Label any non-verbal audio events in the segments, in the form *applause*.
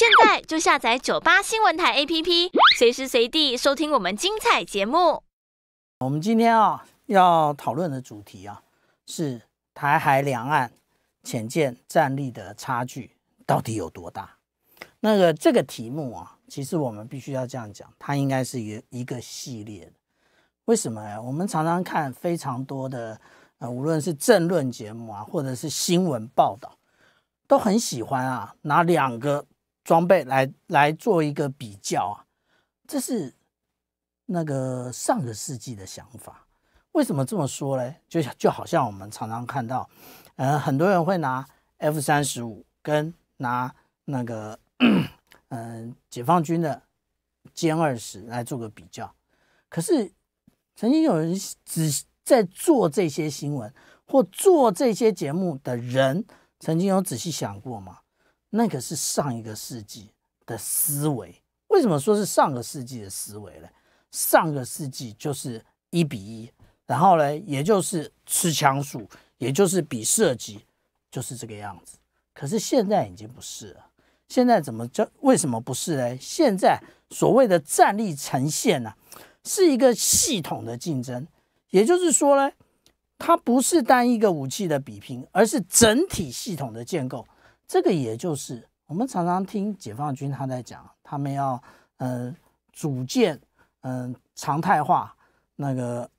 现在就下载九八新闻台 APP，随时随地收听我们精彩节目。我们今天啊要讨论的主题啊是台海两岸浅见战力的差距到底有多大？那个这个题目啊，其实我们必须要这样讲，它应该是一一个系列的。为什么呀？我们常常看非常多的，无论是政论节目啊，或者是新闻报道，都很喜欢啊拿两个。装备来来做一个比较啊，这是那个上个世纪的想法。为什么这么说呢？就就好像我们常常看到，嗯，很多人会拿 F 三十五跟拿那个嗯 *clears throat* 解放军的歼二十来做个比较。可是，曾经有人只在做这些新闻或做这些节目的人，曾经有仔细想过吗？那个是上一个世纪的思维，为什么说是上个世纪的思维呢？上个世纪就是一比一，然后呢，也就是吃枪数，也就是比射击，就是这个样子。可是现在已经不是了，现在怎么叫？为什么不是呢？现在所谓的战力呈现呢，是一个系统的竞争，也就是说呢，它不是单一个武器的比拼，而是整体系统的建构。这个也就是我们常常听解放军他在讲，他们要嗯组建嗯常态化、那个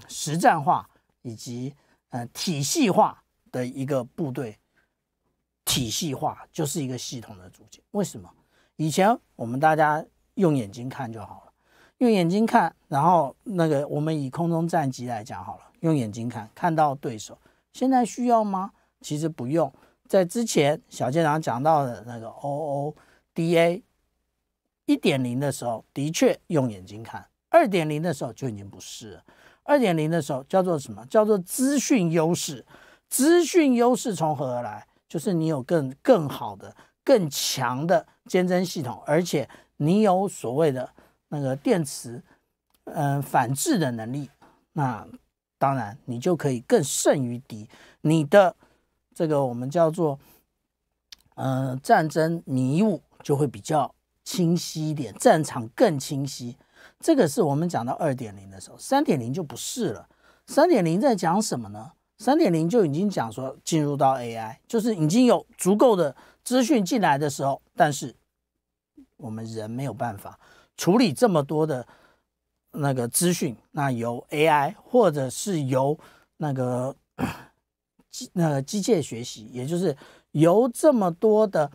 *clears throat* 实战化以及嗯体系化的一个部队。体系化就是一个系统的组建。为什么？以前我们大家用眼睛看就好了，用眼睛看，然后那个我们以空中战机来讲好了，用眼睛看看到对手，现在需要吗？其实不用。在之前小舰长讲到的那个 O O D A 一点零的时候，的确用眼睛看；二点零的时候就已经不是了。二点零的时候叫做什么？叫做资讯优势。资讯优势从何而来？就是你有更更好的、更强的监侦系统，而且你有所谓的那个电磁嗯反制的能力。那当然，你就可以更胜于敌。你的这个我们叫做，嗯，战争迷雾就会比较清晰一点，战场更清晰。这个是我们讲到二点零的时候，三点零就不是了。三点零在讲什么呢？三点零就已经讲说进入到 AI，就是已经有足够的资讯进来的时候，但是我们人没有办法处理这么多的那个资讯，那由 AI 或者是由那个。机呃，机械学习，也就是由这么多的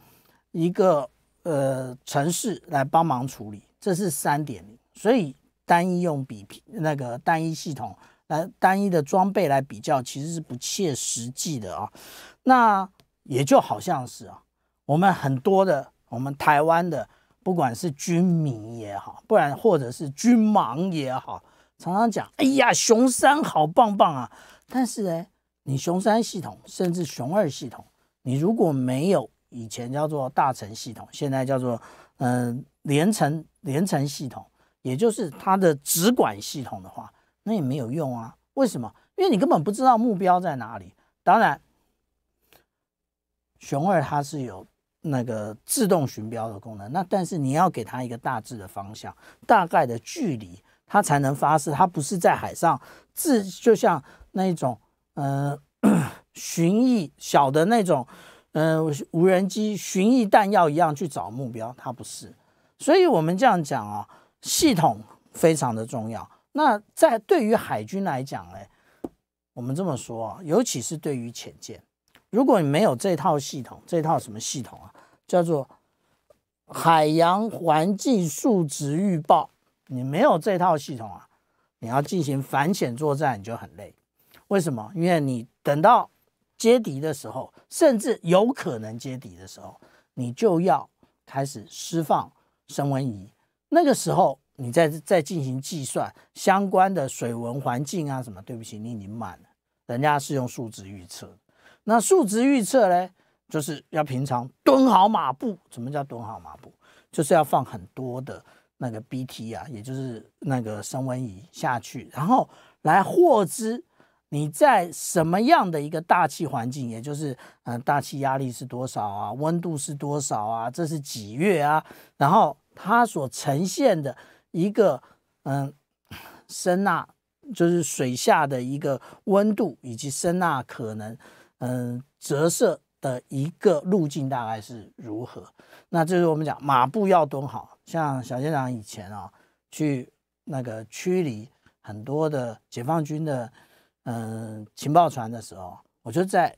一个呃城市来帮忙处理，这是三点零。所以单一用比那个单一系统来单一的装备来比较，其实是不切实际的啊。那也就好像是啊，我们很多的，我们台湾的，不管是军迷也好，不然或者是军盲也好，常常讲，哎呀，熊三好棒棒啊。但是呢，你熊三系统，甚至熊二系统，你如果没有以前叫做大成系统，现在叫做嗯连成连成系统，也就是它的直管系统的话，那也没有用啊。为什么？因为你根本不知道目标在哪里。当然，熊二它是有那个自动寻标的功能，那但是你要给它一个大致的方向、大概的距离，它才能发射。它不是在海上自，就像那一种。呃，*clears throat* 寻意小的那种，呃，无人机寻意弹药一样去找目标，它不是。所以我们这样讲啊，系统非常的重要。那在对于海军来讲，呢，我们这么说啊，尤其是对于潜舰，如果你没有这套系统，这套什么系统啊，叫做海洋环境数值预报，你没有这套系统啊，你要进行反潜作战，你就很累。为什么？因为你等到接底的时候，甚至有可能接底的时候，你就要开始释放升温仪。那个时候，你再再进行计算相关的水文环境啊什么？对不起，你已经慢了。人家是用数值预测，那数值预测呢，就是要平常蹲好马步。什么叫蹲好马步？就是要放很多的那个 BT 啊，也就是那个升温仪下去，然后来获知。你在什么样的一个大气环境，也就是嗯，大气压力是多少啊，温度是多少啊，这是几月啊？然后它所呈现的一个嗯，声呐就是水下的一个温度以及声呐可能嗯折射的一个路径大概是如何？那就是我们讲马步要蹲，好像小舰长以前啊去那个驱离很多的解放军的。嗯，情报船的时候，我就在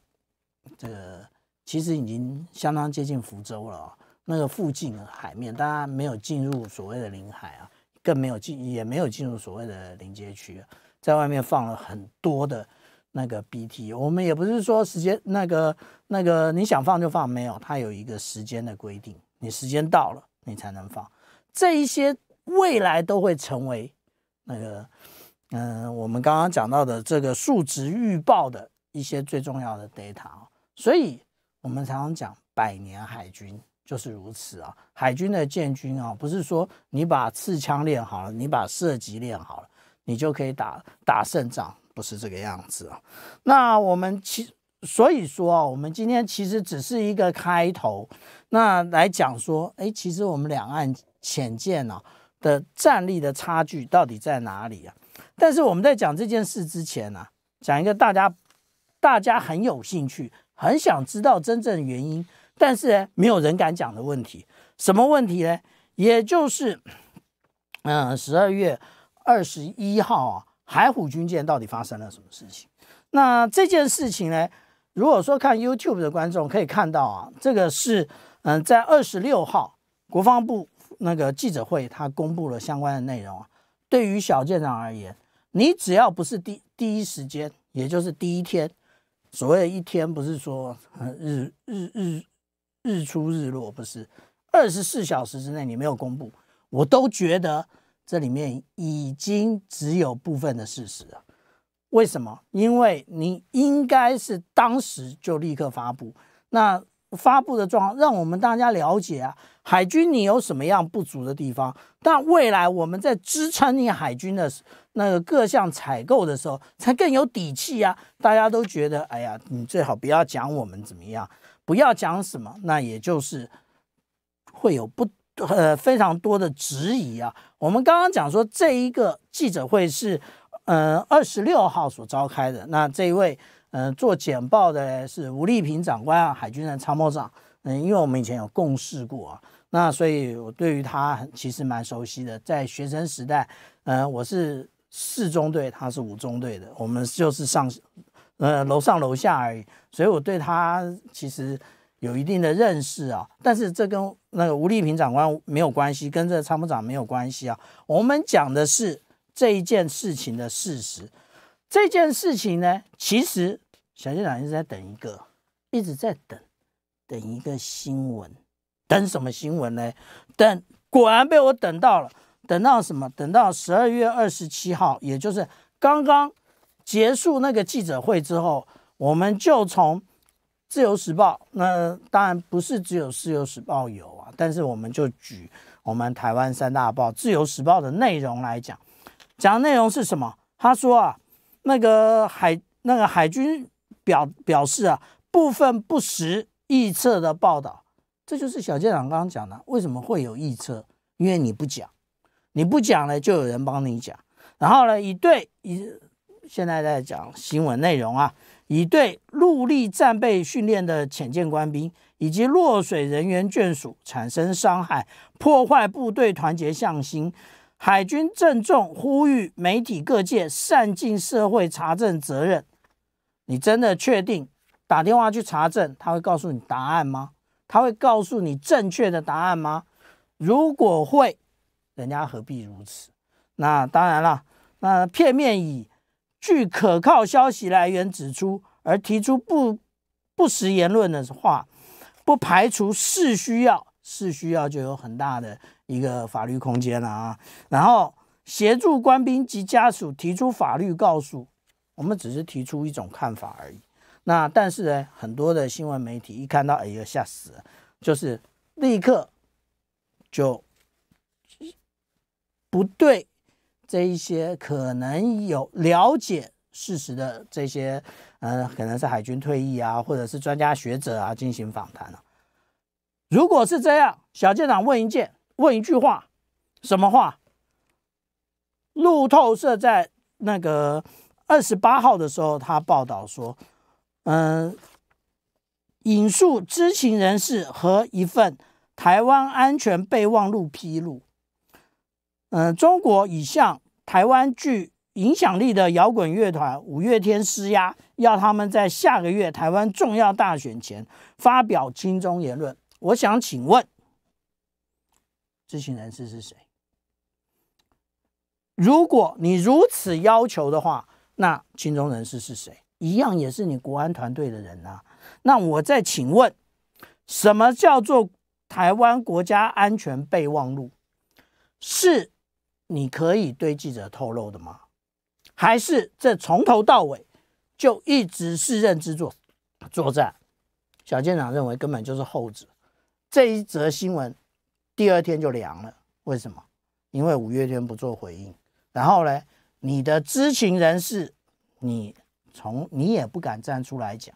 这个其实已经相当接近福州了。那个附近的海面，大家没有进入所谓的领海啊，更没有进，也没有进入所谓的临街区，在外面放了很多的那个 BT。我们也不是说时间那个那个你想放就放，没有，它有一个时间的规定，你时间到了你才能放。这一些未来都会成为那个。嗯，我们刚刚讲到的这个数值预报的一些最重要的 data 啊，所以我们常常讲百年海军就是如此啊。海军的建军啊，不是说你把刺枪练好了，你把射击练好了，你就可以打打胜仗，不是这个样子啊。那我们其所以说啊，我们今天其实只是一个开头，那来讲说，哎，其实我们两岸浅见呢的战力的差距到底在哪里啊？但是我们在讲这件事之前呢，讲一个大家，大家很有兴趣、很想知道真正原因，但是没有人敢讲的问题。什么问题呢？也就是，嗯，十二月二十一号啊，海虎军舰到底发生了什么事情？那这件事情呢，如果说看 YouTube 的观众可以看到啊，这个是嗯，在二十六号国防部那个记者会，他公布了相关的内容啊。对于小舰长而言，你只要不是第第一时间，也就是第一天，所谓一天不是说日日日日出日落，不是二十四小时之内你没有公布，我都觉得这里面已经只有部分的事实了。为什么？因为你应该是当时就立刻发布，那发布的状况让我们大家了解啊，海军你有什么样不足的地方？但未来我们在支撑你海军的。那个各项采购的时候才更有底气呀！大家都觉得，哎呀，你最好不要讲我们怎么样，不要讲什么，那也就是会有不呃非常多的质疑啊。我们刚刚讲说，这一个记者会是嗯二十六号所召开的。那这一位嗯做简报的是吴丽平长官啊，海军的参谋长。嗯，因为我们以前有共事过啊，那所以我对于他其实蛮熟悉的。在学生时代，嗯，我是。四中队他是五中队的，我们就是上，呃，楼上楼下而已，所以我对他其实有一定的认识啊。但是这跟那个吴立平长官没有关系，跟这参谋长没有关系啊。我们讲的是这一件事情的事实。这件事情呢，其实小谢长一直在等一个，一直在等，等一个新闻。等什么新闻呢？等果然被我等到了。等到什么？等到十二月二十七号，也就是刚刚结束那个记者会之后，我们就从《自由时报》那当然不是只有《自由时报》有啊，但是我们就举我们台湾三大报《自由时报》的内容来讲。讲的内容是什么？他说啊，那个海那个海军表表示啊，部分不实臆测的报道，这就是小舰长刚刚讲的，为什么会有臆测？因为你不讲。你不讲呢，就有人帮你讲。然后呢，以对以现在在讲新闻内容啊，以对陆力战备训练的潜舰官兵以及落水人员眷属产生伤害、破坏部队团结向心，海军郑重呼吁媒体各界善尽社会查证责任。你真的确定打电话去查证，他会告诉你答案吗？他会告诉你正确的答案吗？如果会。人家何必如此？那当然了。那片面以据可靠消息来源指出而提出不不实言论的话，不排除是需要，是需要就有很大的一个法律空间了啊。然后协助官兵及家属提出法律告诉，我们只是提出一种看法而已。那但是呢，很多的新闻媒体一看到，哎呦吓死了，就是立刻就。不对，这一些可能有了解事实的这些，嗯，可能是海军退役啊，或者是专家学者啊，进行访谈了。如果是这样，小舰长问一件，问一句话，什么话？路透社在那个二十八号的时候，他报道说，嗯，引述知情人士和一份台湾安全备忘录披露。嗯，中国已向台湾具影响力的摇滚乐团五月天施压，要他们在下个月台湾重要大选前发表亲中言论。我想请问，知情人士是谁？如果你如此要求的话，那亲中人士是谁？一样也是你国安团队的人啊。那我再请问，什么叫做台湾国家安全备忘录？是？你可以对记者透露的吗？还是这从头到尾就一直是认知作作战？小舰长认为根本就是后者。这一则新闻第二天就凉了，为什么？因为五月天不做回应。然后呢，你的知情人士，你从你也不敢站出来讲。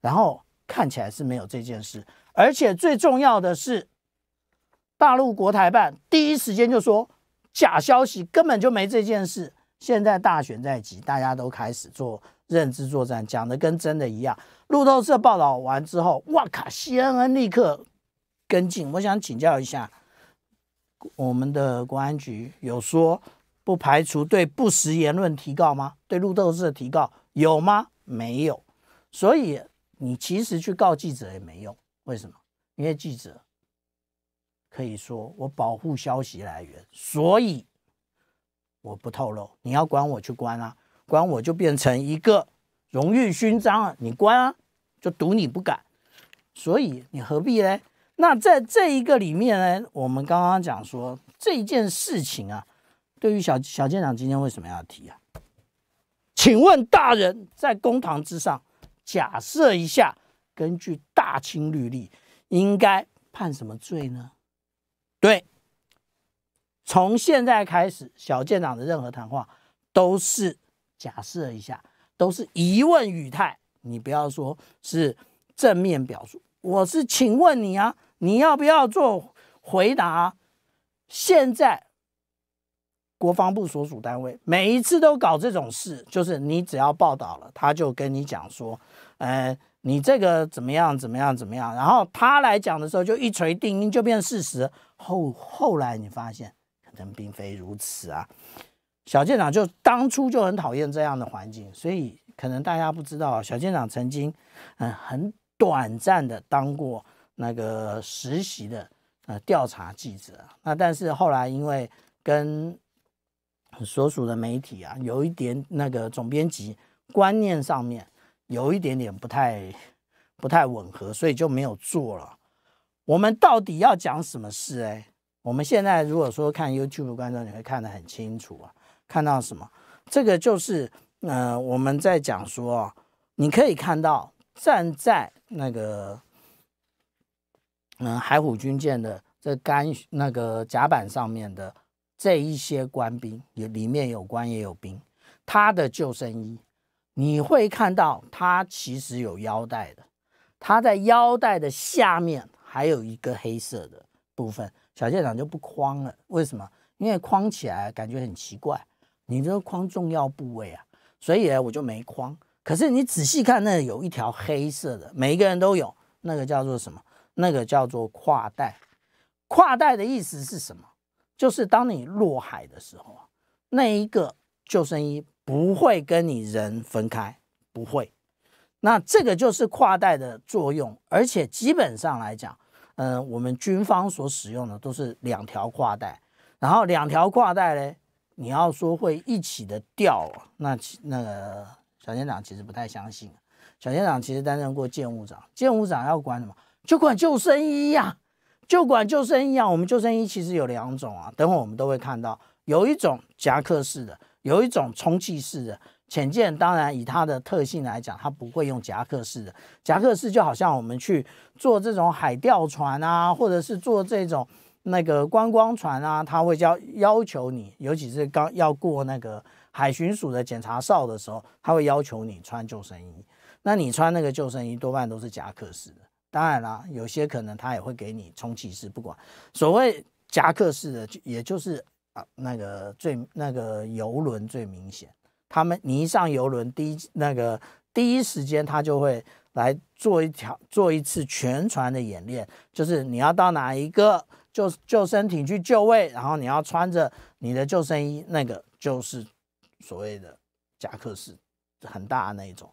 然后看起来是没有这件事，而且最重要的是，大陆国台办第一时间就说。假消息根本就没这件事。现在大选在即，大家都开始做认知作战，讲的跟真的一样。路透社报道完之后，哇卡西恩恩立刻跟进。我想请教一下，我们的国安局有说不排除对不实言论提告吗？对路透社提告有吗？没有。所以你其实去告记者也没用，为什么？因为记者。可以说我保护消息来源，所以我不透露。你要关，我去关啊！关我就变成一个荣誉勋章啊！你关啊，就赌你不敢。所以你何必呢？那在这一个里面呢，我们刚刚讲说这件事情啊，对于小小舰长今天为什么要提啊？请问大人，在公堂之上，假设一下，根据大清律例，应该判什么罪呢？对，从现在开始，小舰长的任何谈话都是假设一下，都是疑问语态。你不要说是正面表述，我是请问你啊，你要不要做回答？现在国防部所属单位每一次都搞这种事，就是你只要报道了，他就跟你讲说，呃。你这个怎么样？怎么样？怎么样？然后他来讲的时候，就一锤定音，就变事实。后后来你发现，可能并非如此啊。小舰长就当初就很讨厌这样的环境，所以可能大家不知道，小舰长曾经嗯很短暂的当过那个实习的呃调查记者那但是后来因为跟所属的媒体啊有一点那个总编辑观念上面。有一点点不太不太吻合，所以就没有做了。我们到底要讲什么事？哎，我们现在如果说看 YouTube 观众，你会看得很清楚啊，看到什么？这个就是呃，我们在讲说，你可以看到站在那个嗯海虎军舰的这干那个甲板上面的这一些官兵，有里面有官也有兵，他的救生衣。你会看到它其实有腰带的，它在腰带的下面还有一个黑色的部分，小舰长就不框了。为什么？因为框起来感觉很奇怪，你这个框重要部位啊，所以我就没框。可是你仔细看，那有一条黑色的，每一个人都有，那个叫做什么？那个叫做跨带。跨带的意思是什么？就是当你落海的时候啊，那一个救生衣。不会跟你人分开，不会。那这个就是跨带的作用，而且基本上来讲，嗯，我们军方所使用的都是两条跨带。然后两条跨带呢，你要说会一起的掉，那那个小舰长其实不太相信。小舰长其实担任过舰务长，舰务长要管什么？就管救生衣呀，就管救生衣呀。我们救生衣其实有两种啊，等会我们都会看到，有一种夹克式的。有一种充气式的潜舰，当然以它的特性来讲，它不会用夹克式的。夹克式就好像我们去做这种海钓船啊，或者是做这种那个观光船啊，它会叫要求你，尤其是刚要过那个海巡署的检查哨的时候，它会要求你穿救生衣。那你穿那个救生衣多半都是夹克式的。当然啦，有些可能他也会给你充气式，不管。所谓夹克式的，也就是。那个最那个游轮最明显，他们你一上游轮第一那个第一时间他就会来做一条做一次全船的演练，就是你要到哪一个救救生艇去就位，然后你要穿着你的救生衣，那个就是所谓的夹克式很大的那一种，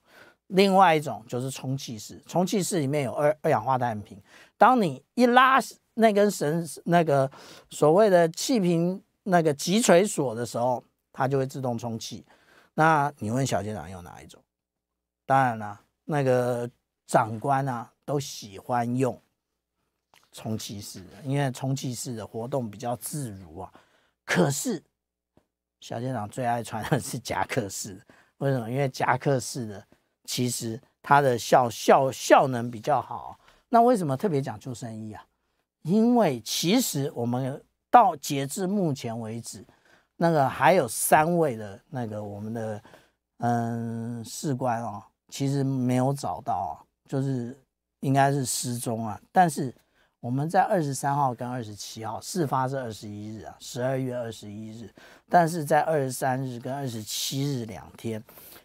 另外一种就是充气式，充气式里面有二二氧化碳瓶，当你一拉那根绳，那个所谓的气瓶。那个脊髓锁的时候，它就会自动充气。那你问小舰长用哪一种？当然了，那个长官啊都喜欢用充气式的，因为充气式的活动比较自如啊。可是小舰长最爱穿的是夹克式，为什么？因为夹克式的其实它的效效效能比较好。那为什么特别讲救生意啊？因为其实我们。到截至目前为止，那个还有三位的那个我们的嗯士官哦，其实没有找到啊，就是应该是失踪啊。但是我们在二十三号跟二十七号，事发是二十一日啊，十二月二十一日，但是在二十三日跟二十七日两天，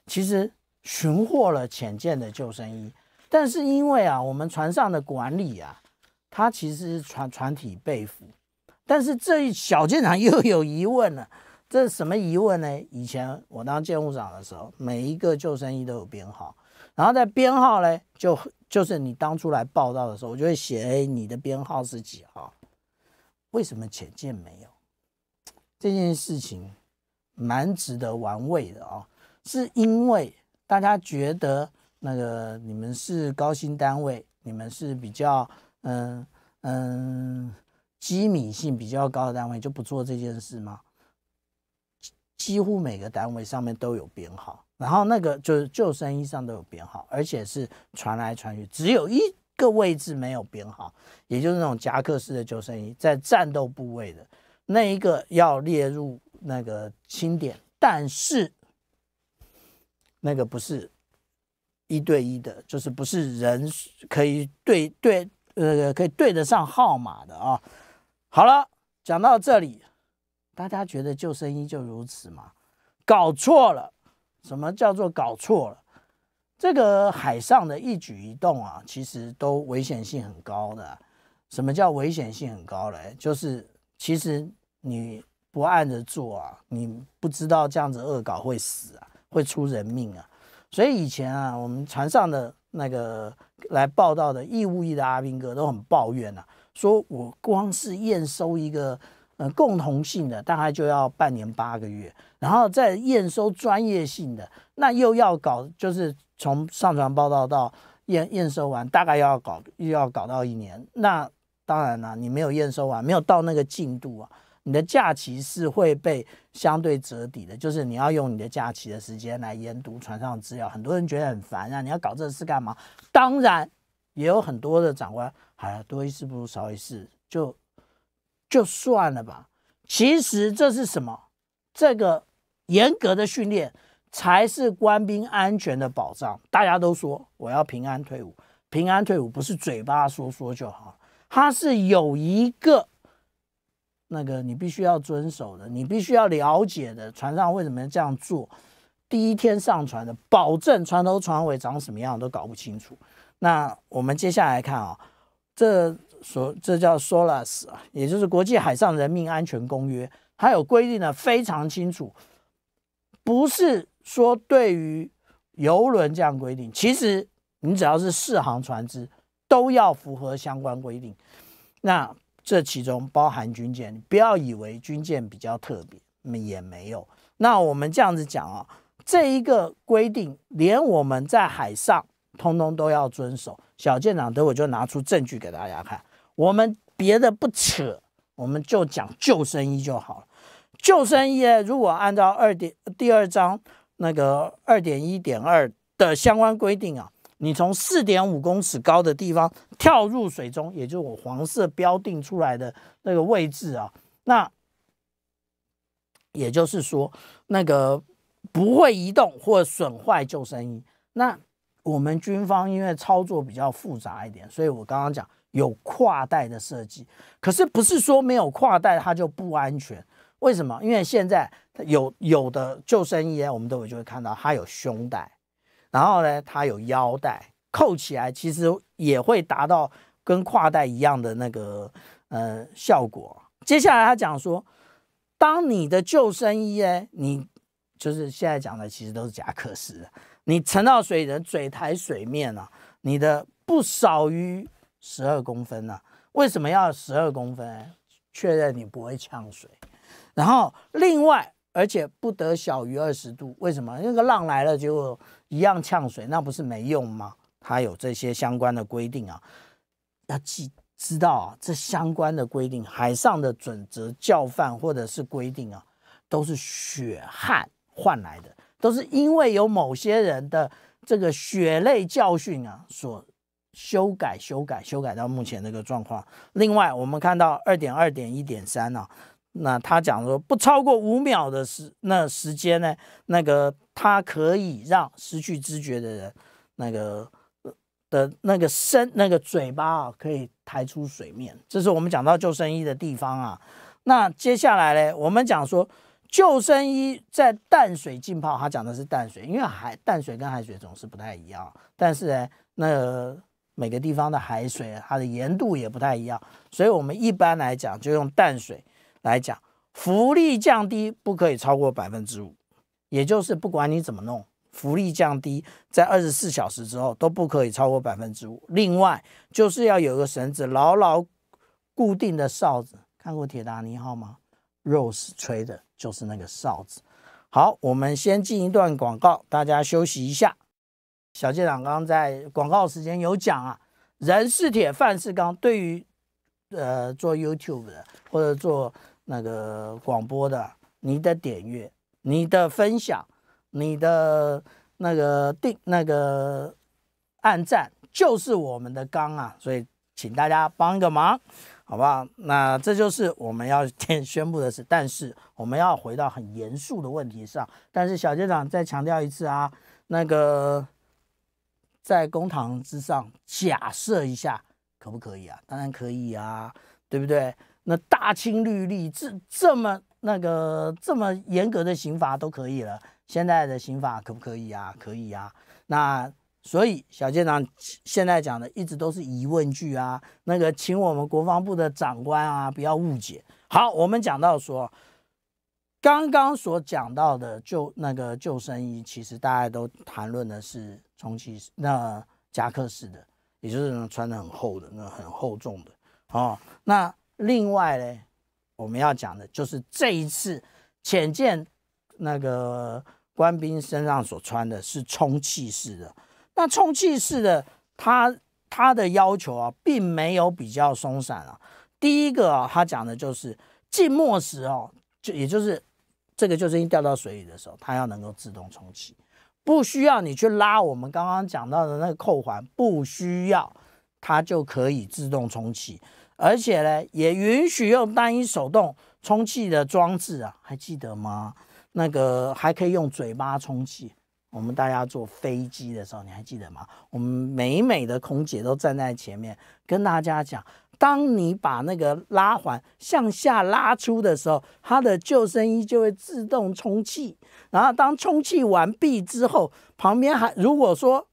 其实寻获了浅见的救生衣，但是因为啊，我们船上的管理啊，它其实是船船体被俘。但是这小舰长又有疑问了，*laughs* 这什么疑问呢？以前我当舰务长的时候，每一个救生衣都有编号，然后在编号呢，就就是你当初来报道的时候，我就会写，哎，你的编号是几号？为什么潜舰没有？这件事情蛮值得玩味的啊，是因为大家觉得那个你们是高薪单位，你们是比较嗯嗯。机敏性比较高的单位就不做这件事吗？几乎每个单位上面都有编号，然后那个就是救生衣上都有编号，而且是传来传去，只有一个位置没有编号，也就是那种夹克式的救生衣，在战斗部位的那一个要列入那个清点，但是那个不是一对一的，就是不是人可以对对呃可以对得上号码的啊。好了，讲到这里，大家觉得救生衣就如此吗？搞错了。什么叫做搞错了？这个海上的一举一动啊，其实都危险性很高的。什么叫危险性很高嘞？就是其实你不按着做啊，你不知道这样子恶搞会死啊，会出人命啊。所以以前啊，我们船上的那个来报道的义务役的阿兵哥都很抱怨啊。说我光是验收一个呃共同性的，大概就要半年八个月，然后再验收专业性的，那又要搞，就是从上传报道到验验收完，大概又要搞又要搞到一年。那当然了，你没有验收完，没有到那个进度啊，你的假期是会被相对折抵的，就是你要用你的假期的时间来研读船上资料。很多人觉得很烦啊，你要搞这个事干嘛？当然。也有很多的长官，哎，多一事不如少一事，就就算了吧。其实这是什么？这个严格的训练才是官兵安全的保障。大家都说我要平安退伍，平安退伍不是嘴巴说说就好，它是有一个那个你必须要遵守的，你必须要了解的。船上为什么这样做？第一天上船的，保证船头船尾长什么样都搞不清楚。那我们接下来看啊，这所这叫 SOLAS，也就是国际海上人民安全公约，它有规定的非常清楚，不是说对于游轮这样规定，其实你只要是试航船只都要符合相关规定。那这其中包含军舰，不要以为军舰比较特别，那也没有。那我们这样子讲啊，这一个规定，连我们在海上。通通都要遵守。小舰长，等会就拿出证据给大家看。我们别的不扯，我们就讲救生衣就好了。救生衣，如果按照二点第二章那个二点一点二的相关规定啊，你从四点五公尺高的地方跳入水中，也就是我黄色标定出来的那个位置啊，那也就是说，那个不会移动或损坏救生衣。那我们军方因为操作比较复杂一点，所以我刚刚讲有跨带的设计，可是不是说没有跨带它就不安全，为什么？因为现在有有的救生衣，我们都会就会看到它有胸带，然后呢它有腰带，扣起来其实也会达到跟跨带一样的那个呃效果。接下来他讲说，当你的救生衣，你就是现在讲的其实都是夹克式。你沉到水人嘴抬水面啊，你的不少于十二公分啊。为什么要十二公分？确认你不会呛水。然后另外，而且不得小于二十度。为什么？那个浪来了就一样呛水，那不是没用吗？他有这些相关的规定啊，要记知道啊，这相关的规定、海上的准则、教范或者是规定啊，都是血汗换来的。都是因为有某些人的这个血泪教训啊，所修改、修改、修改到目前这个状况。另外，我们看到二点、二点、一点三呢，那他讲说不超过五秒的时那时间呢，那个他可以让失去知觉的人那个的那个身那个嘴巴啊可以抬出水面。这是我们讲到救生衣的地方啊。那接下来呢，我们讲说。救生衣在淡水浸泡，他讲的是淡水，因为海淡水跟海水总是不太一样。但是呢，那每个地方的海水，它的盐度也不太一样，所以我们一般来讲就用淡水来讲，浮力降低不可以超过百分之五，也就是不管你怎么弄，浮力降低在二十四小时之后都不可以超过百分之五。另外就是要有个绳子牢牢固定的哨子，看过铁达尼号吗？Rose 吹的。就是那个哨子，好，我们先进一段广告，大家休息一下。小队长刚刚在广告时间有讲啊，人是铁，饭是钢，对于呃做 YouTube 的或者做那个广播的，你的点阅、你的分享、你的那个定那个按赞，就是我们的钢啊，所以请大家帮个忙。好不好？那这就是我们要先宣布的事。但是我们要回到很严肃的问题上。但是小舰长再强调一次啊，那个在公堂之上假设一下可不可以啊？当然可以啊，对不对？那大清律例这这么那个这么严格的刑罚都可以了，现在的刑法可不可以啊？可以啊。那。所以小舰长现在讲的一直都是疑问句啊，那个请我们国防部的长官啊不要误解。好，我们讲到说，刚刚所讲到的救那个救生衣，其实大家都谈论的是充气那夹克式的，也就是穿的很厚的，那很厚重的哦。那另外呢，我们要讲的就是这一次潜舰那个官兵身上所穿的是充气式的。那充气式的，它它的要求啊，并没有比较松散啊。第一个啊，它讲的就是浸没时哦，就也就是这个救生衣掉到水里的时候，它要能够自动充气，不需要你去拉我们刚刚讲到的那个扣环，不需要，它就可以自动充气。而且呢，也允许用单一手动充气的装置啊，还记得吗？那个还可以用嘴巴充气。我们大家坐飞机的时候，你还记得吗？我们每每的空姐都站在前面跟大家讲，当你把那个拉环向下拉出的时候，它的救生衣就会自动充气。然后当充气完毕之后，旁边还如果说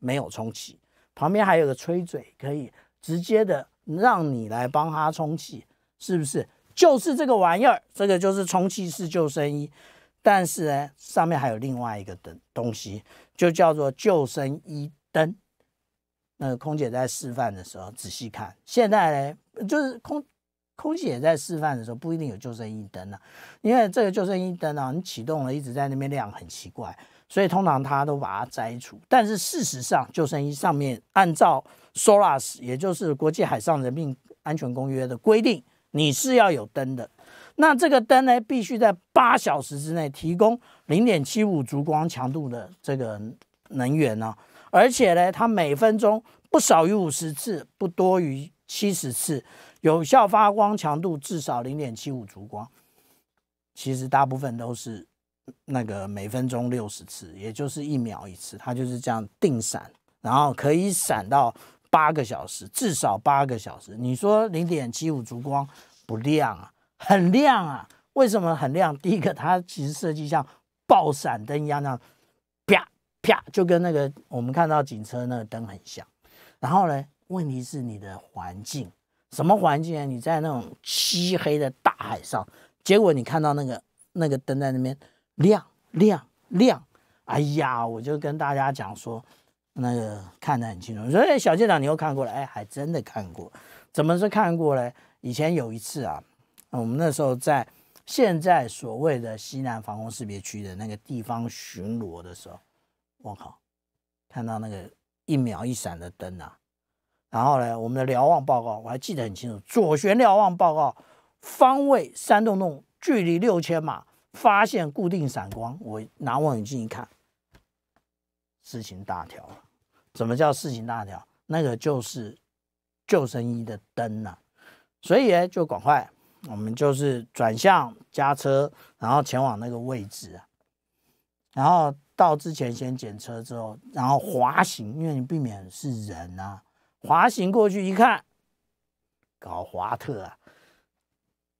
没有充气，旁边还有个吹嘴，可以直接的让你来帮它充气，是不是？就是这个玩意儿，这个就是充气式救生衣。但是呢，上面还有另外一个灯东西，就叫做救生衣灯。那个空姐在示范的时候，仔细看。现在呢，就是空空姐在示范的时候，不一定有救生衣灯了，因为这个救生衣灯呢，你启动了一直在那边亮，很奇怪，所以通常他都把它摘除。但是事实上，救生衣上面按照 SOLAS，也就是国际海上人命安全公约的规定，你是要有灯的。那这个灯呢，必须在八小时之内提供零点七五烛光强度的这个能源呢，而且呢，它每分钟不少于五十次，不多于七十次，有效发光强度至少零点七五烛光。其实大部分都是那个每分钟六十次，也就是一秒一次，它就是这样定闪，然后可以闪到八个小时，至少八个小时。你说零点七五烛光不亮啊？很亮啊！为什么很亮？第一个，它其实设计像爆闪灯一样那样，啪啪，就跟那个我们看到警车那个灯很像。然后呢，问题是你的环境什么环境啊？你在那种漆黑的大海上，结果你看到那个那个灯在那边亮亮亮，哎呀，我就跟大家讲说，那个看得很清楚。我哎、小舰长，你又看过了？哎，还真的看过。怎么是看过嘞？以前有一次啊。我们那时候在现在所谓的西南防空识别区的那个地方巡逻的时候，我靠，看到那个一秒一闪的灯啊！然后呢，我们的瞭望报告我还记得很清楚：左旋瞭望报告，方位三洞洞距离六千码，发现固定闪光。我拿望远镜一看，事情大条了。怎么叫事情大条？那个就是救生衣的灯呐。所以就赶快。我们就是转向加车，然后前往那个位置然后到之前先检车之后，然后滑行，因为你避免是人啊，滑行过去一看，搞滑特啊，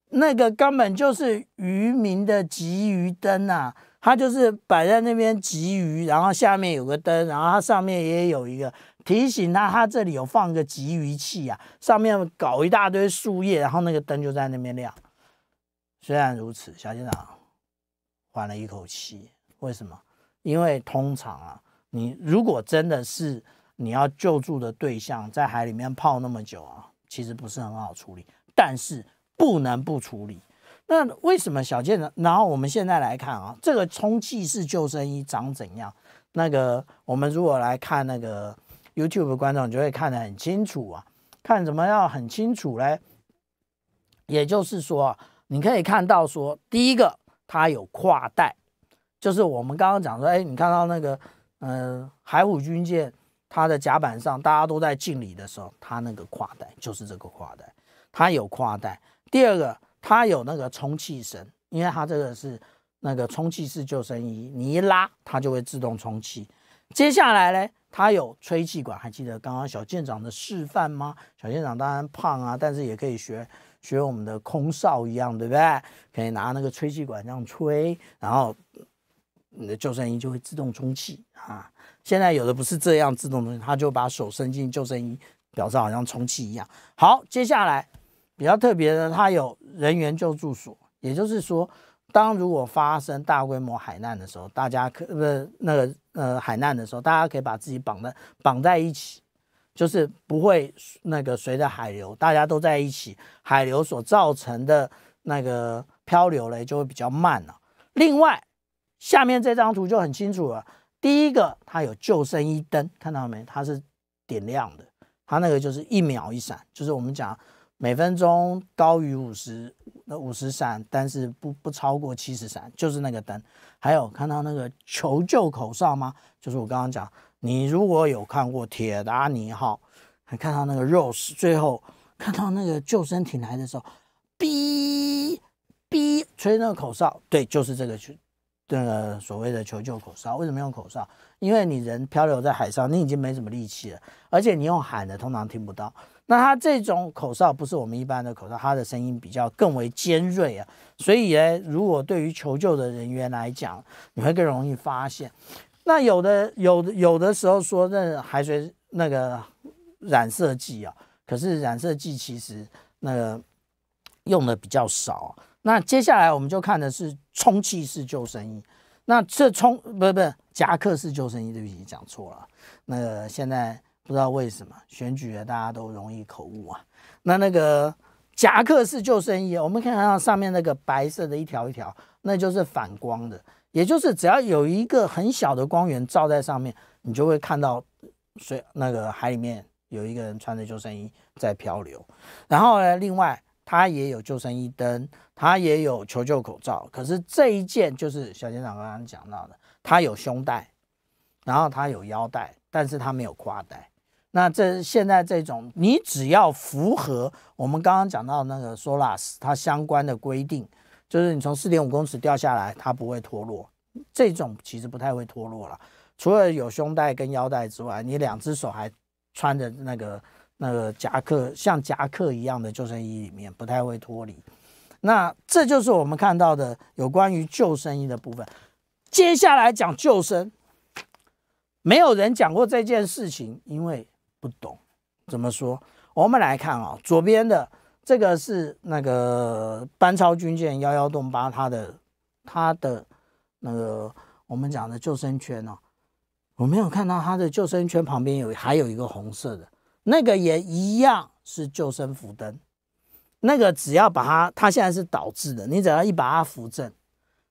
那个根本就是渔民的集鱼灯啊，它就是摆在那边集鱼，然后下面有个灯，然后它上面也有一个。提醒他，他这里有放个集鱼器啊，上面搞一大堆树叶，然后那个灯就在那边亮。虽然如此，小舰长缓了一口气。为什么？因为通常啊，你如果真的是你要救助的对象在海里面泡那么久啊，其实不是很好处理，但是不能不处理。那为什么小舰长？然后我们现在来看啊，这个充气式救生衣长怎样？那个，我们如果来看那个。YouTube 观众就会看得很清楚啊！看怎么样很清楚嘞？也就是说你可以看到说，第一个它有跨带，就是我们刚刚讲说，哎，你看到那个嗯海虎军舰它的甲板上大家都在敬礼的时候，它那个跨带就是这个跨带，它有跨带。第二个，它有那个充气绳，因为它这个是那个充气式救生衣，你一拉它就会自动充气。接下来嘞，它有吹气管，还记得刚刚小舰长的示范吗？小舰长当然胖啊，但是也可以学学我们的空少一样，对不对？可以拿那个吹气管这样吹，然后你的救生衣就会自动充气啊。现在有的不是这样自动充气，他就把手伸进救生衣，表示好像充气一样。好，接下来比较特别的，它有人员救助所，也就是说，当如果发生大规模海难的时候，大家可不是那个。呃，海难的时候，大家可以把自己绑在绑在一起，就是不会那个随着海流，大家都在一起，海流所造成的那个漂流嘞就会比较慢了。另外，下面这张图就很清楚了。第一个，它有救生衣灯，看到没？它是点亮的，它那个就是一秒一闪，就是我们讲每分钟高于五十那五十闪，但是不不超过七十闪，就是那个灯。还有看到那个求救口哨吗？就是我刚刚讲，你如果有看过《铁达尼号》，还看到那个 Rose，最后看到那个救生艇来的时候，哔哔吹那个口哨，对，就是这个那个所谓的求救口哨。为什么用口哨？因为你人漂流在海上，你已经没什么力气了，而且你用喊的通常听不到。那它这种口哨不是我们一般的口哨，它的声音比较更为尖锐啊，所以呢，如果对于求救的人员来讲，你会更容易发现。那有的、有、的有的时候说那海水那个染色剂啊，可是染色剂其实那个用的比较少。那接下来我们就看的是充气式救生衣，那这充不是不是夹克式救生衣，对不起，讲错了。那现在。不知道为什么选举的大家都容易口误啊。那那个夹克式救生衣，我们看到上面那个白色的一条一条，那就是反光的，也就是只要有一个很小的光源照在上面，你就会看到水那个海里面有一个人穿着救生衣在漂流。然后呢，另外它也有救生衣灯，它也有求救口罩，可是这一件就是小舰长刚刚讲到的，它有胸带，然后它有腰带，但是他没有胯带。那这现在这种，你只要符合我们刚刚讲到那个 SOLAS 它相关的规定，就是你从四点五公尺掉下来，它不会脱落。这种其实不太会脱落了，除了有胸带跟腰带之外，你两只手还穿着那个那个夹克，像夹克一样的救生衣里面不太会脱离。那这就是我们看到的有关于救生衣的部分。接下来讲救生，没有人讲过这件事情，因为。不懂怎么说，我们来看啊，左边的这个是那个班超军舰幺幺洞八，它的它的那个我们讲的救生圈哦，我没有看到它的救生圈旁边有还有一个红色的，那个也一样是救生浮灯，那个只要把它，它现在是倒置的，你只要一把它扶正，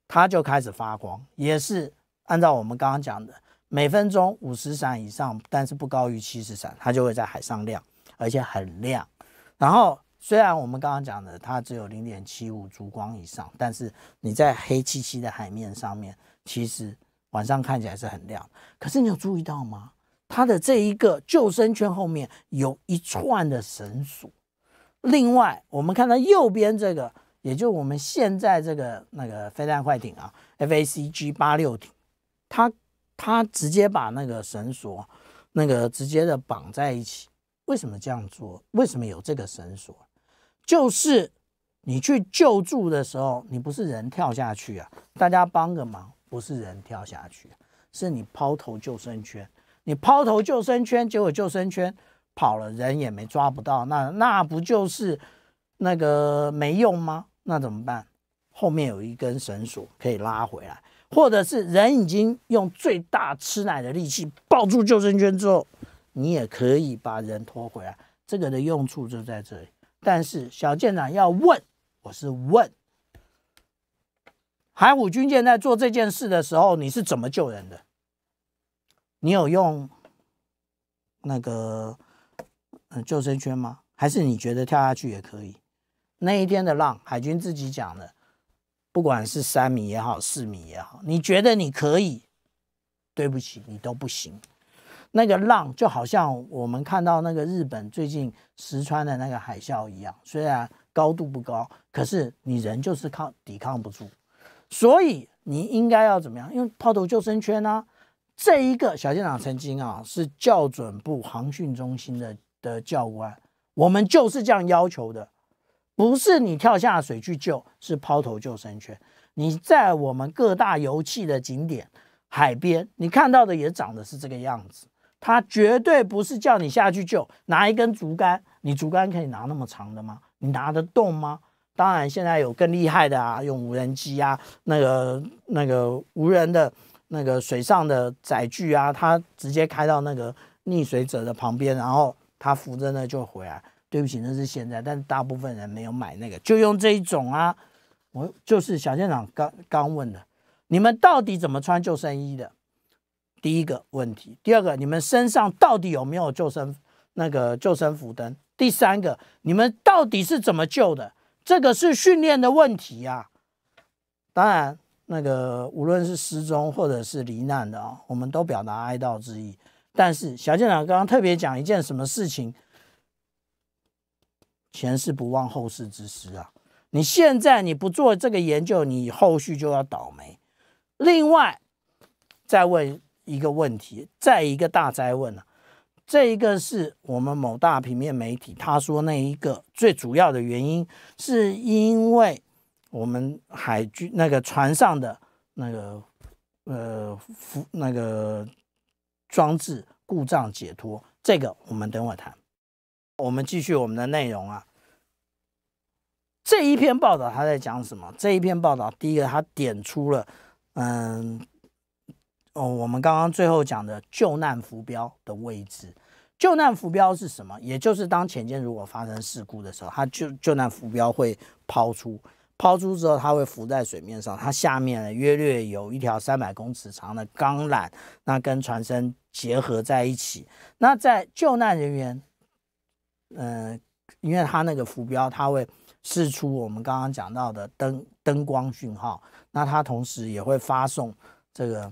它就开始发光，也是按照我们刚刚讲的。每分钟五十闪以上，但是不高于七十闪，它就会在海上亮，而且很亮。然后虽然我们刚刚讲的它只有零点七五烛光以上，但是你在黑漆漆的海面上面，其实晚上看起来是很亮。可是你有注意到吗？它的这一个救生圈后面有一串的绳索。另外，我们看到右边这个，也就我们现在这个那个飞弹快艇啊，FACG 八六艇，它。他直接把那个绳索，那个直接的绑在一起。为什么这样做？为什么有这个绳索？就是你去救助的时候，你不是人跳下去啊？大家帮个忙，不是人跳下去，是你抛投救生圈。你抛投救生圈，结果救生圈跑了，人也没抓不到。那那不就是那个没用吗？那怎么办？后面有一根绳索可以拉回来。或者是人已经用最大吃奶的力气抱住救生圈之后，你也可以把人拖回来，这个的用处就在这里。但是小舰长要问，我是问海虎军舰在做这件事的时候，你是怎么救人的？你有用那个救生圈吗？还是你觉得跳下去也可以？那一天的浪，海军自己讲的。不管是三米也好，四米也好，你觉得你可以？对不起，你都不行。那个浪就好像我们看到那个日本最近石川的那个海啸一样，虽然高度不高，可是你人就是抗抵抗不住。所以你应该要怎么样？用抛头救生圈呢？这一个小舰长曾经啊是校准部航训中心的的教官，我们就是这样要求的。不是你跳下水去救，是抛投救生圈。你在我们各大游气的景点海边，你看到的也长得是这个样子。它绝对不是叫你下去救，拿一根竹竿。你竹竿可以拿那么长的吗？你拿得动吗？当然，现在有更厉害的啊，用无人机啊，那个那个无人的那个水上的载具啊，它直接开到那个溺水者的旁边，然后它扶着那就回来。对不起，那是现在，但是大部分人没有买那个，就用这一种啊。我就是小舰长刚刚问的，你们到底怎么穿救生衣的？第一个问题，第二个，你们身上到底有没有救生那个救生浮灯？第三个，你们到底是怎么救的？这个是训练的问题呀。当然，那个无论是失踪或者是罹难的啊，我们都表达哀悼之意。但是小舰长刚刚特别讲一件什么事情。前事不忘，后事之师啊！你现在你不做这个研究，你后续就要倒霉。另外，再问一个问题，再一个大灾问了，这个是我们某大平面媒体他说那一个最主要的原因，是因为我们海军那个船上的那个呃，那个装置故障解脱，这个我们等会谈。我们继续我们的内容啊。这一篇报道他在讲什么？这一篇报道，第一个他点出了，嗯，哦，我们刚刚最后讲的救难浮标的位置。救难浮标是什么？也就是当潜艇如果发生事故的时候，它救救难浮标会抛出，抛出之后它会浮在水面上，它下面呢约略有一条三百公尺长的钢缆，那跟船身结合在一起。那在救难人员。嗯，因为它那个浮标，它会试出我们刚刚讲到的灯灯光讯号，那它同时也会发送这个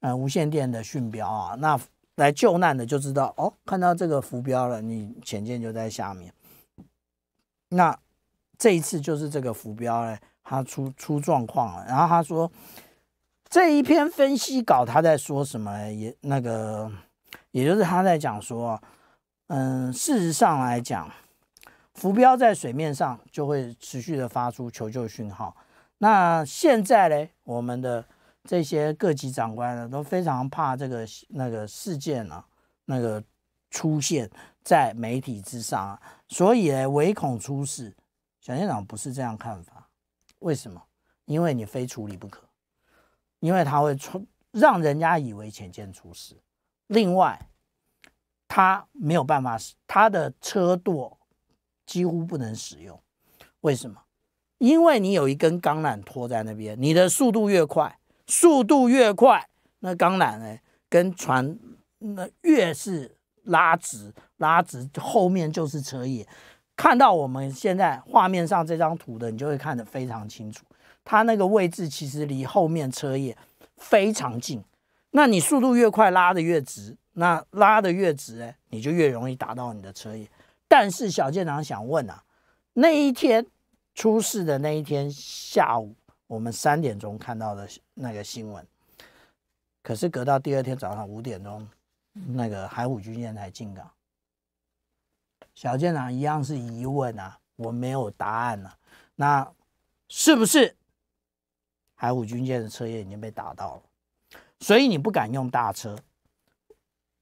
呃无线电的讯标啊，那来救难的就知道哦，看到这个浮标了，你潜见就在下面。那这一次就是这个浮标嘞，它出出状况了，然后他说这一篇分析稿他在说什么也那个，也就是他在讲说。嗯，事实上来讲，浮标在水面上就会持续的发出求救讯号。那现在呢，我们的这些各级长官呢都非常怕这个那个事件啊，那个出现在媒体之上啊，所以呢，唯恐出事。小县长不是这样看法，为什么？因为你非处理不可，因为他会出让人家以为浅见出事。另外。他没有办法使他的车舵几乎不能使用，为什么？因为你有一根钢缆拖在那边，你的速度越快，速度越快，那钢缆呢跟船那越是拉直，拉直后面就是车叶。看到我们现在画面上这张图的，你就会看得非常清楚，它那个位置其实离后面车叶非常近。那你速度越快，拉的越直。那拉的越直，你就越容易打到你的车翼。但是小舰长想问啊，那一天出事的那一天下午，我们三点钟看到的那个新闻，可是隔到第二天早上五点钟，那个海虎军舰才进港。小舰长一样是疑问啊，我没有答案呢。那是不是海虎军舰的车叶已经被打到了？所以你不敢用大车。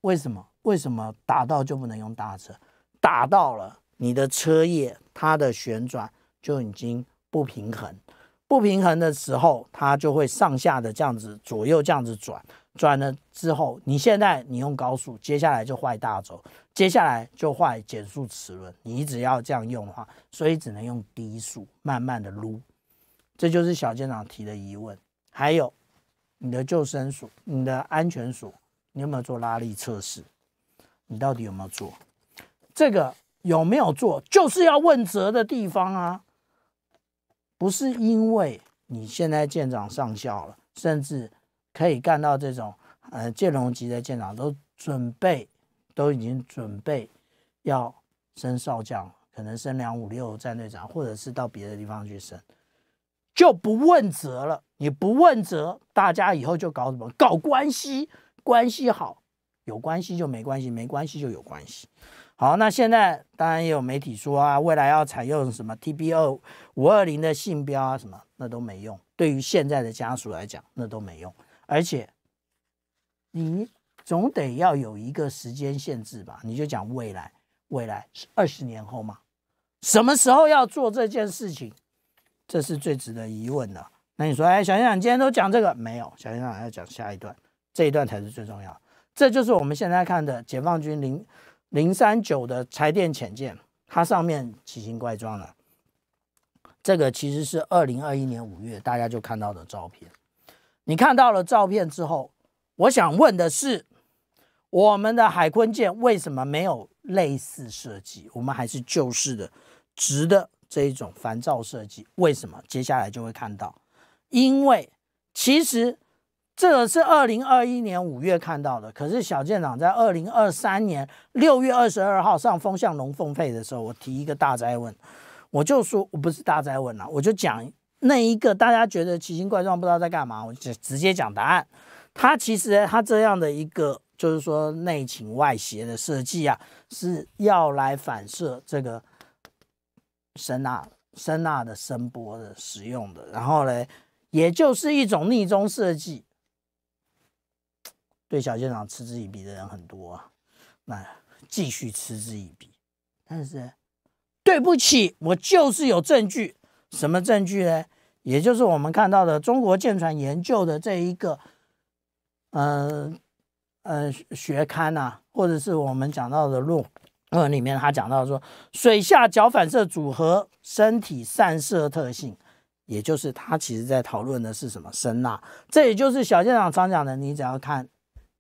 为什么？为什么打到就不能用大车？打到了，你的车叶它的旋转就已经不平衡。不平衡的时候，它就会上下的这样子，左右这样子转。转了之后，你现在你用高速，接下来就坏大轴，接下来就坏减速齿轮。你只要这样用的话，所以只能用低速慢慢的撸。这就是小舰长提的疑问。还有，你的救生锁、你的安全锁你有没有做拉力测试？你到底有没有做？这个有没有做，就是要问责的地方啊！不是因为你现在舰长上校了，甚至可以干到这种呃，建龙级的舰长都准备，都已经准备要升少将，可能升两五六战队长，或者是到别的地方去升，就不问责了。你不问责，大家以后就搞什么搞关系。关系好，有关系就没关系，没关系就有关系。好，那现在当然也有媒体说啊，未来要采用什么 T B 二五二零的信标啊，什么那都没用。对于现在的家属来讲，那都没用。而且你总得要有一个时间限制吧？你就讲未来，未来是二十年后吗？什么时候要做这件事情？这是最值得疑问的。那你说，哎，小新，你今天都讲这个没有？小新要讲下一段。这一段才是最重要，这就是我们现在看的解放军零零三九的柴电潜舰，它上面奇形怪状的，这个其实是二零二一年五月大家就看到的照片。你看到了照片之后，我想问的是，我们的海坤舰为什么没有类似设计？我们还是旧式的直的这一种烦躁设计，为什么？接下来就会看到，因为其实。这个是二零二一年五月看到的，可是小舰长在二零二三年六月二十二号上风向龙凤配的时候，我提一个大灾问，我就说我不是大灾问了，我就讲那一个大家觉得奇形怪状不知道在干嘛，我就直接讲答案。它其实它这样的一个就是说内情外斜的设计啊，是要来反射这个声呐声呐的声波的使用的，然后呢，也就是一种逆中设计。对小舰长嗤之以鼻的人很多啊，那继续嗤之以鼻。但是对不起，我就是有证据。什么证据呢？也就是我们看到的中国舰船研究的这一个，嗯嗯学刊啊，或者是我们讲到的论，呃，里面他讲到说水下角反射组合身体散射特性，也就是他其实在讨论的是什么声呐。这也就是小舰长常讲的，你只要看。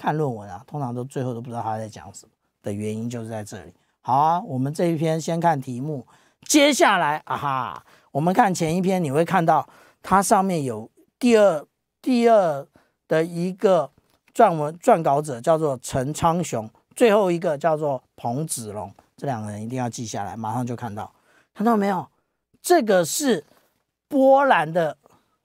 看论文啊，通常都最后都不知道他在讲什么的原因就是在这里。好啊，我们这一篇先看题目，接下来啊哈，我们看前一篇，你会看到它上面有第二第二的一个撰文撰稿者叫做陈昌雄，最后一个叫做彭子龙，这两个人一定要记下来，马上就看到，看到没有？这个是波兰的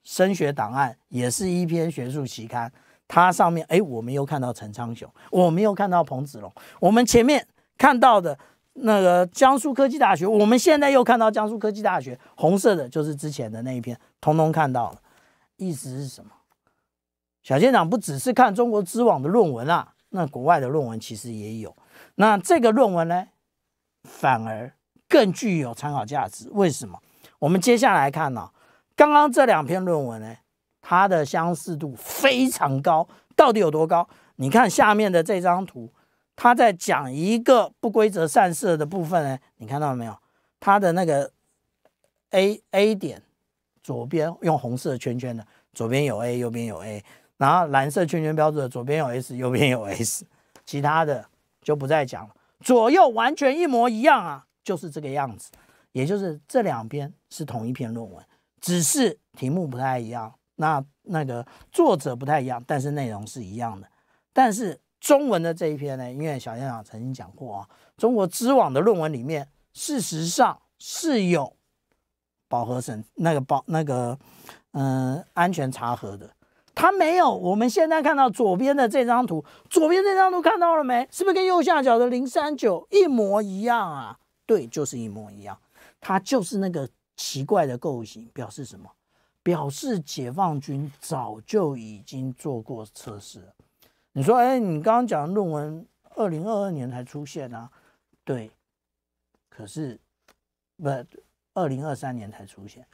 升学档案，也是一篇学术期刊。它上面哎，我们又看到陈昌雄，我们又看到彭子龙，我们前面看到的那个江苏科技大学，我们现在又看到江苏科技大学，红色的就是之前的那一篇，通通看到了，意思是什么？小舰长不只是看中国知网的论文啊，那国外的论文其实也有，那这个论文呢，反而更具有参考价值。为什么？我们接下来看呢，刚刚这两篇论文呢？它的相似度非常高，到底有多高？你看下面的这张图，它在讲一个不规则散射的部分呢。你看到了没有？它的那个 A A 点左边用红色圈圈的，左边有 A，右边有 A，然后蓝色圈圈标注的左边有 S，右边有 S，其他的就不再讲了。左右完全一模一样啊，就是这个样子，也就是这两边是同一篇论文，只是题目不太一样。那那个作者不太一样，但是内容是一样的。但是中文的这一篇呢，因为小强长曾经讲过啊，中国知网的论文里面，事实上是有饱和审那个保那个嗯安全查核的。它没有。我们现在看到左边的这张图，左边这张图看到了没？是不是跟右下角的零三九一模一样啊？对，就是一模一样。它就是那个奇怪的构型，表示什么？表示解放军早就已经做过测试。你说，哎，你刚刚讲的论文，二零二二年才出现啊？对，可是不，二零二三年才出现。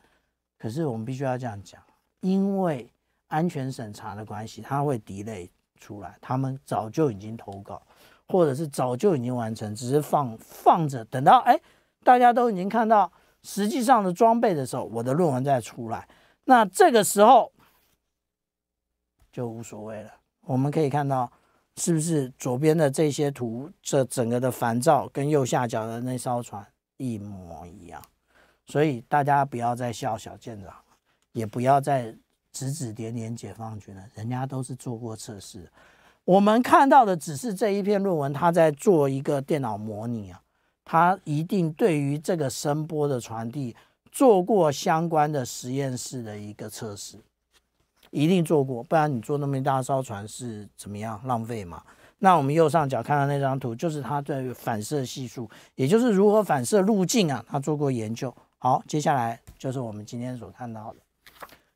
可是我们必须要这样讲，因为安全审查的关系，它会 delay 出来。他们早就已经投稿，或者是早就已经完成，只是放放着，等到哎大家都已经看到实际上的装备的时候，我的论文再出来。那这个时候就无所谓了。我们可以看到，是不是左边的这些图，这整个的烦躁跟右下角的那艘船一模一样？所以大家不要再笑小舰长，也不要再指指点点解放军了，人家都是做过测试。我们看到的只是这一篇论文，他在做一个电脑模拟啊，他一定对于这个声波的传递。做过相关的实验室的一个测试，一定做过，不然你做那么一大艘船是怎么样浪费嘛？那我们右上角看到那张图，就是它的反射系数，也就是如何反射路径啊？它做过研究。好，接下来就是我们今天所看到的，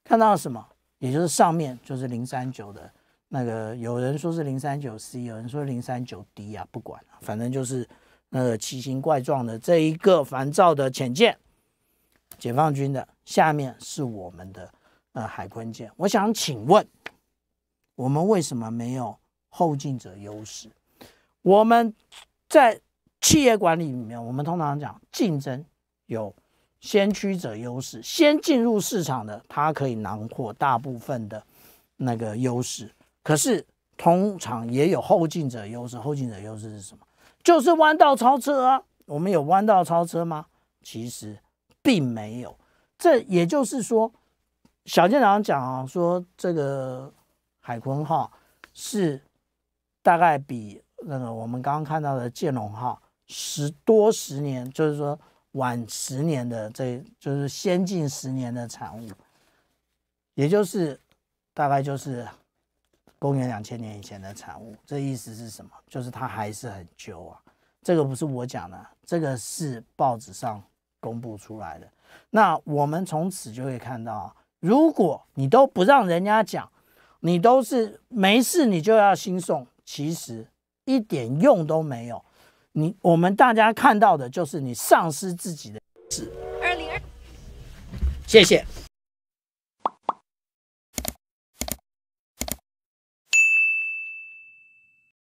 看到了什么？也就是上面就是零三九的那个，有人说是零三九 C，有人说零三九 D 啊，不管反正就是那个奇形怪状的这一个烦躁的潜见。解放军的下面是我们的呃海关舰。我想请问，我们为什么没有后进者优势？我们在企业管理里面，我们通常讲竞争有先驱者优势，先进入市场的它可以囊括大部分的那个优势。可是通常也有后进者优势，后进者优势是什么？就是弯道超车啊。我们有弯道超车吗？其实。并没有，这也就是说，小舰长讲啊，说这个海鲲号是大概比那个我们刚刚看到的建龙号十多十年，就是说晚十年的，这就是先进十年的产物，也就是大概就是公元两千年以前的产物。这意思是什么？就是它还是很旧啊。这个不是我讲的，这个是报纸上。公布出来的，那我们从此就会看到啊！如果你都不让人家讲，你都是没事，你就要新送，其实一点用都没有。你我们大家看到的就是你丧失自己的事。二零二，谢谢。